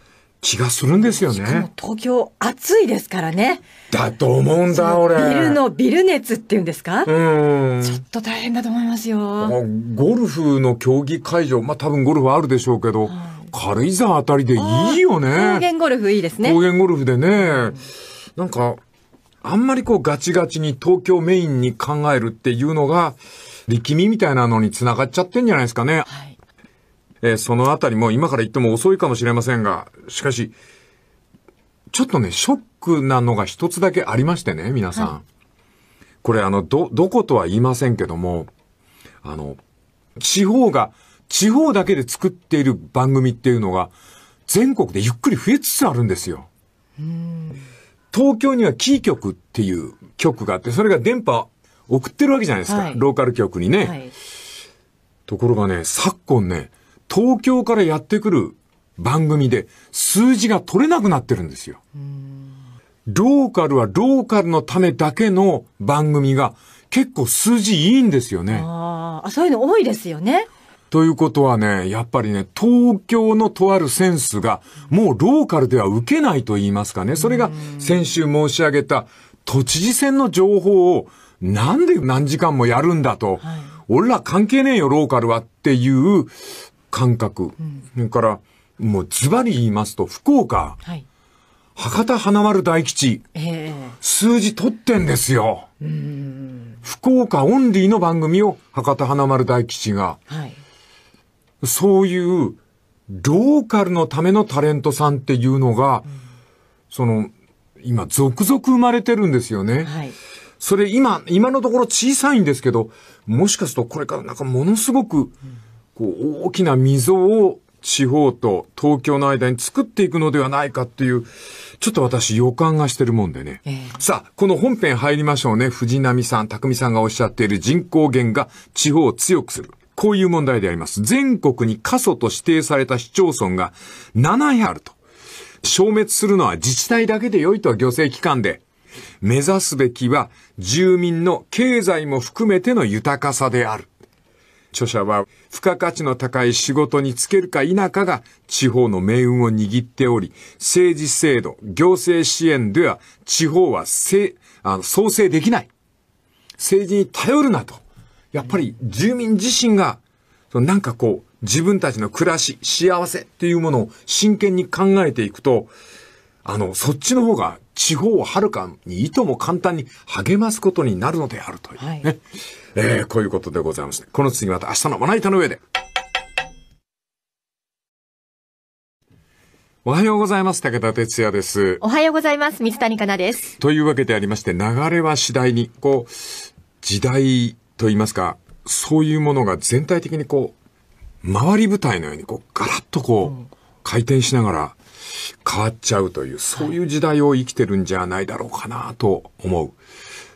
S1: 気がするんですよね。しかも
S3: 東京暑いですからね。
S1: だと思うんだ、俺。ビルのビル
S3: 熱っていうんですか
S1: うん。ちょっ
S3: と大変だと思いますよ。
S1: ゴルフの競技会場、まあ多分ゴルフあるでしょうけど、軽井沢あたりでいいよね。高原
S3: ゴルフいいですね。高
S1: 原ゴルフでね、なんか、あんまりこうガチガチに東京メインに考えるっていうのが、力みみたいなのにつながっちゃってんじゃないですかね。はいえー、そのあたりも今から言っても遅いかもしれませんが、しかし、ちょっとね、ショックなのが一つだけありましてね、皆さん。はい、これあの、ど、どことは言いませんけども、あの、地方が、地方だけで作っている番組っていうのが、全国でゆっくり増えつつあるんですよ。東京にはキー局っていう局があって、それが電波送ってるわけじゃないですか。はい、ローカル局にね、はい。ところがね、昨今ね、東京からやってくる番組で数字が取れなくなってるんですよ。ローカルはローカルのためだけの番組が結構数字いいんですよね。
S3: ああ、そういうの多いですよね。
S1: ということはね、やっぱりね、東京のとあるセンスが、もうローカルでは受けないと言いますかね。それが先週申し上げた都知事選の情報をなんで何時間もやるんだと、はい、俺ら関係ねえよ、ローカルはっていう、感覚。それから、もうズバリ言いますと、福岡、はい、博多華丸大吉、えー、数字取ってんですよ。福岡オンリーの番組を博多華丸大吉が、はい、そういうローカルのためのタレントさんっていうのが、うん、その、今続々生まれてるんですよね。はい、それ今、今のところ小さいんですけど、もしかするとこれからなんかものすごく、うんこう、大きな溝を地方と東京の間に作っていくのではないかっていう、ちょっと私予感がしてるもんでね。えー、さあ、この本編入りましょうね。藤波さん、匠さんがおっしゃっている人口減が地方を強くする。こういう問題であります。全国に過疎と指定された市町村が7あると。消滅するのは自治体だけで良いとは行政機関で。目指すべきは住民の経済も含めての豊かさである。著者は、付加価値の高い仕事に就けるか否かが地方の命運を握っており、政治制度、行政支援では地方はせあの創生できない。政治に頼るなと。やっぱり住民自身が、なんかこう、自分たちの暮らし、幸せっていうものを真剣に考えていくと、あの、そっちの方が地方をはるかにいとも簡単に励ますことになるのであるというね。はい、えー、こういうことでございます、て、この次また明日のまな板の上で。おはようございます。武田哲也です。
S2: おはようございます。水谷香奈です。
S1: というわけでありまして、流れは次第に、こう、時代と言いますか、そういうものが全体的にこう、回り舞台のように、こう、ガラッとこう、回転しながら、変わっちゃうという、そういう時代を生きてるんじゃないだろうかなと思う。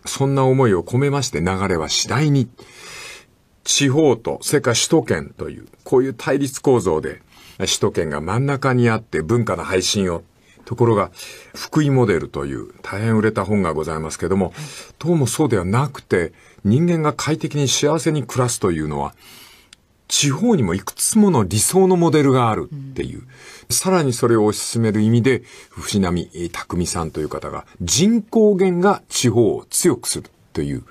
S1: そんな思いを込めまして流れは次第に、地方と、それから首都圏という、こういう対立構造で、首都圏が真ん中にあって文化の配信を。ところが、福井モデルという大変売れた本がございますけども、どうもそうではなくて、人間が快適に幸せに暮らすというのは、地方にもいくつもの理想のモデルがあるっていう。うんさらにそれを推し進める意味で、藤波匠さんという方が、人口減が地方を強くするという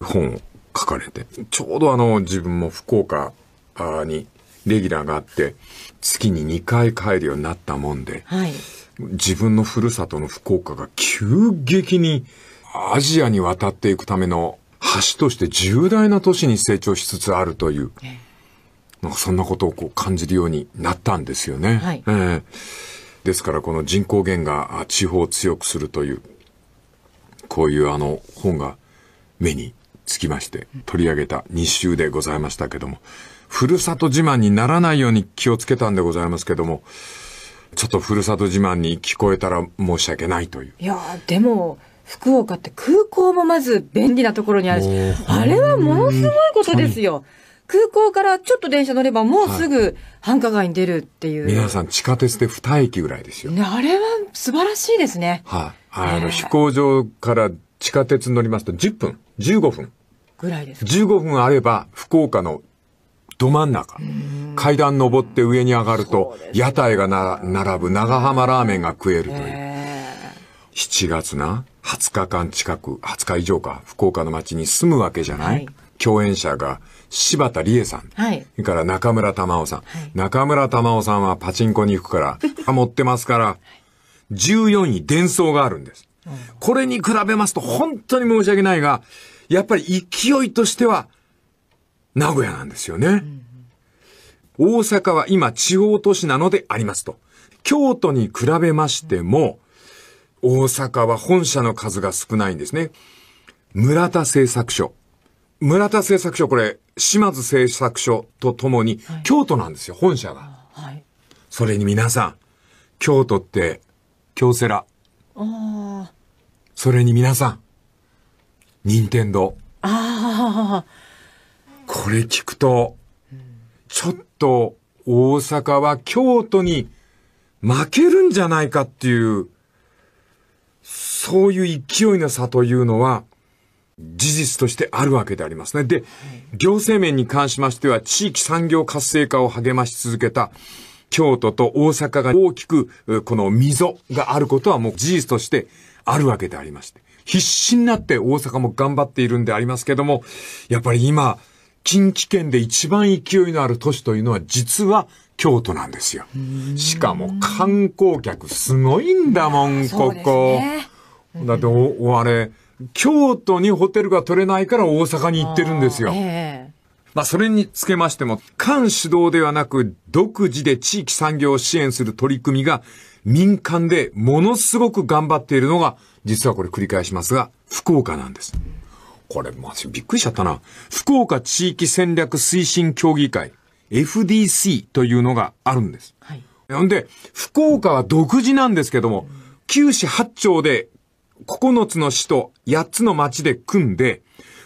S1: 本を書かれて、ちょうどあの、自分も福岡にレギュラーがあって、月に2回帰るようになったもんで、はい、自分のふるさとの福岡が急激にアジアに渡っていくための橋として重大な都市に成長しつつあるという。えなんかそんなことをこう感じるようになったんですよね。はい、えー、ですからこの人口減が地方を強くするという、こういうあの本が目につきまして取り上げた2週でございましたけども、ふるさと自慢にならないように気をつけたんでございますけども、ちょっとふるさと自慢に聞こえたら申し訳ないという。
S3: いやでも、福岡って空港もまず便利なところにあるし、
S1: あれはものすごいことです
S3: よ。空港からちょっと電車乗ればもうすぐ繁華街に出るっていう。皆
S1: さん地下鉄で2駅ぐらいですよ。ね、
S3: あれは素晴らしいですね。
S1: はい、あ。あの、飛行場から地下鉄乗りますと10分、15分。ぐらいですか ?15 分あれば福岡のど真ん中。階段登って上に上がると、屋台がな並ぶ長浜ラーメンが食えるという。7月な、20日間近く、20日以上か、福岡の街に住むわけじゃない、はい、共演者が柴田理恵さん。はい。それから中村玉緒さん。はい、中村玉緒さんはパチンコに行くから、持ってますから、14位伝送があるんです。うん、これに比べますと本当に申し訳ないが、やっぱり勢いとしては、名古屋なんですよね。うん大阪は今地方都市なのでありますと。京都に比べましても、大阪は本社の数が少ないんですね。村田製作所。村田製作所、これ、島津製作所とともに、はい、京都なんですよ、本社が。はい。それに皆さん、京都って、京セラ。
S3: ああ。
S1: それに皆さん、任天堂。
S3: ああ。
S1: これ聞くと、ちょっと大阪は京都に負けるんじゃないかっていう、そういう勢いの差というのは、事実としてあるわけでありますね。で、行政面に関しましては、地域産業活性化を励まし続けた、京都と大阪が大きく、この溝があることはもう事実としてあるわけでありまして。必死になって大阪も頑張っているんでありますけども、やっぱり今、近畿圏で一番勢いのある都市というのは実は京都なんですよ。しかも観光客すごいんだもん、ここ。ね、だってお、おあれ、京都にホテルが取れないから大阪に行ってるんですよ。えまあ、それにつけましても、官主導ではなく、独自で地域産業を支援する取り組みが、民間でものすごく頑張っているのが、実はこれ繰り返しますが、福岡なんです。これ、まあ、びっくりしちゃったな。福岡地域戦略推進協議会、FDC というのがあるんです。はい。んで、福岡は独自なんですけども、九市八町で9つの市と8つの町で組んで、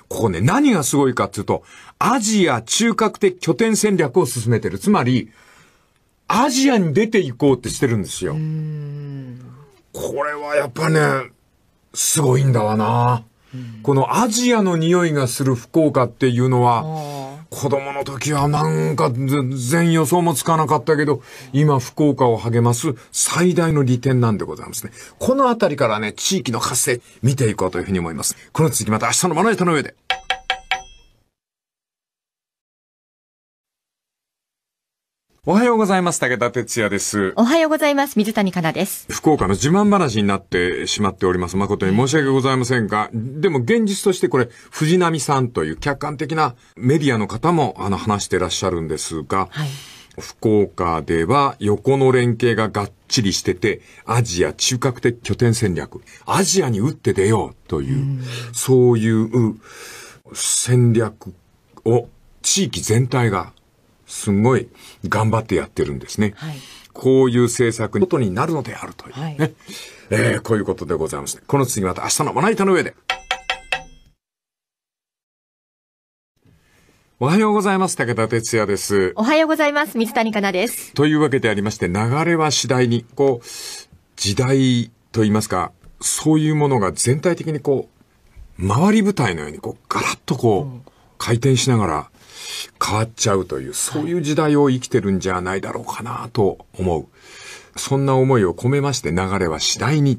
S1: ここね、何がすごいかっていうと、アジア中核的拠点戦略を進めてる。つまり、アジアに出ていこうってしてるんですよ。これはやっぱね、すごいんだわな。このアジアの匂いがする福岡っていうのは、子供の時はなんか全然予想もつかなかったけど、今福岡を励ます最大の利点なんでございますね。このあたりからね、地域の活性見ていこうというふうに思います。この続きまた明日のまな板の上で。おはようございます。武田哲也です。
S2: おはようございます。水谷香奈です。
S1: 福岡の自慢話になってしまっております。誠に申し訳ございませんが、でも現実としてこれ、藤波さんという客観的なメディアの方も、あの、話してらっしゃるんですが、はい、福岡では横の連携ががっちりしてて、アジア中核的拠点戦略、アジアに打って出ようという、うそういう戦略を地域全体がすごい頑張ってやってるんですね。はい、こういう政策のことになるのであるというね。はい、えー、こういうことでございます、ね。この次また明日のまな板の上で。おはようございます。武田哲也です。お
S2: はようございます。水谷香奈です。
S1: というわけでありまして、流れは次第に、こう、時代と言いますか、そういうものが全体的にこう、回り舞台のように、こう、ガラッとこう、回転しながら、変わっちゃうという、そういう時代を生きてるんじゃないだろうかなと思う。そんな思いを込めまして流れは次第に、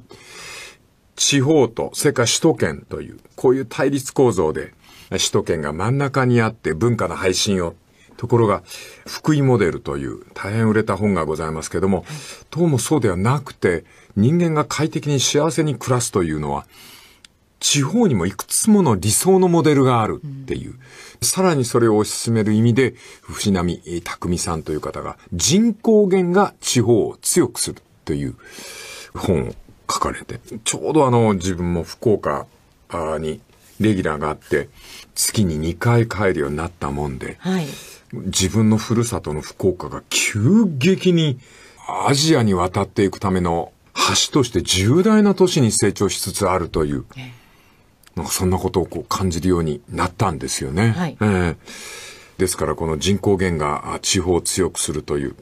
S1: 地方と、それから首都圏という、こういう対立構造で、首都圏が真ん中にあって文化の配信を。ところが、福井モデルという大変売れた本がございますけども、どうもそうではなくて、人間が快適に幸せに暮らすというのは、地方にもいくつもの理想のモデルがあるっていう。うんさらにそれを推し進める意味で、藤波匠さんという方が、人口減が地方を強くするという本を書かれて、ちょうどあの、自分も福岡にレギュラーがあって、月に2回帰るようになったもんで、はい、自分のふるさとの福岡が急激にアジアに渡っていくための橋として重大な都市に成長しつつあるという。えなんかそんなことをこう感じるようになったんですよね。はい、えー、ですからこの人口減が地方を強くするという、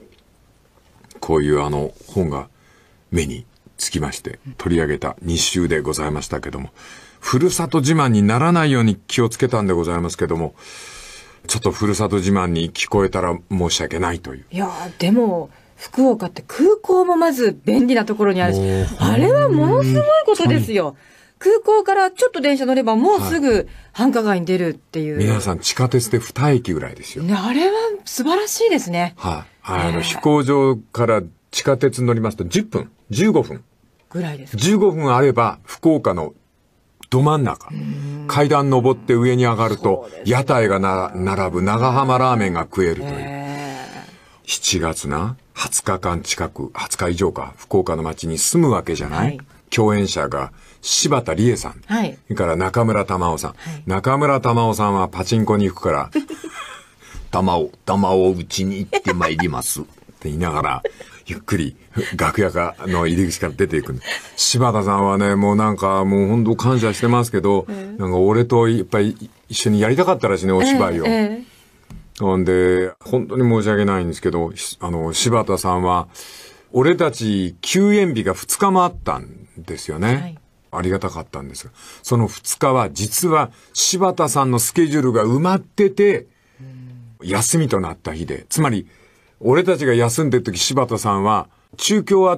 S1: こういうあの本が目につきまして取り上げた日週でございましたけども、ふるさと自慢にならないように気をつけたんでございますけども、ちょっとふるさと自慢に聞こえたら申し訳ないという。
S3: いやでも、福岡って空港もまず便利なところにあるし、
S1: あれはものすごいことです
S3: よ。空港からちょっと電車乗ればもうすぐ繁華街に出るっていう。はい、皆
S1: さん地下鉄で2駅ぐらいですよ。
S3: ね、あれは素晴らしいですね。
S1: はい、あ。の、飛行場から地下鉄乗りますと10分、15分。ぐらいですか ?15 分あれば福岡のど真ん中。ん階段登って上に上がると、屋台がな並ぶ長浜ラーメンが食えるという。7月な、20日間近く、20日以上か、福岡の街に住むわけじゃない、はい、共演者が柴田理恵さん。はい。それから中村玉緒さん。中村玉緒さんはパチンコに行くから、玉を、玉をうちに行ってまいります。って言いながら、ゆっくり楽屋かの入り口から出ていく柴田さんはね、もうなんか、もう本当感謝してますけど、なんか俺とやっぱり一緒にやりたかったらしいね、お芝居を。ほなんで、本当に申し訳ないんですけど、あの、柴田さんは、俺たち休園日が2日もあったんですよね。はいありがたかったんですが、その2日は実は柴田さんのスケジュールが埋まってて、休みとなった日で、つまり、俺たちが休んでる時柴田さんは、中京は